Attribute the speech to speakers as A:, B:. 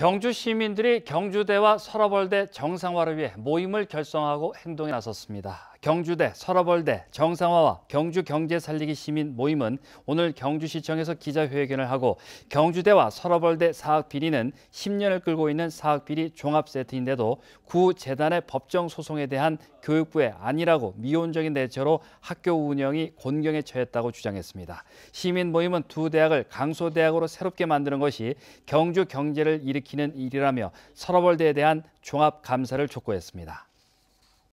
A: 경주 시민들이 경주대와 서러벌대 정상화를 위해 모임을 결성하고 행동에 나섰습니다. 경주대, 서러벌대, 정상화와 경주 경제 살리기 시민 모임은 오늘 경주시청에서 기자회견을 하고 경주대와 서러벌대 사학비리는 10년을 끌고 있는 사학비리 종합세트인데도 구재단의 법정 소송에 대한 교육부의 아니라고 미온적인 대처로 학교 운영이 곤경에 처했다고 주장했습니다. 시민 모임은 두 대학을 강소대학으로 새롭게 만드는 것이 경주 경제를 일으키 밝히는 일이라며 서러벌드에 대한 종합 감사를 촉구했습니다.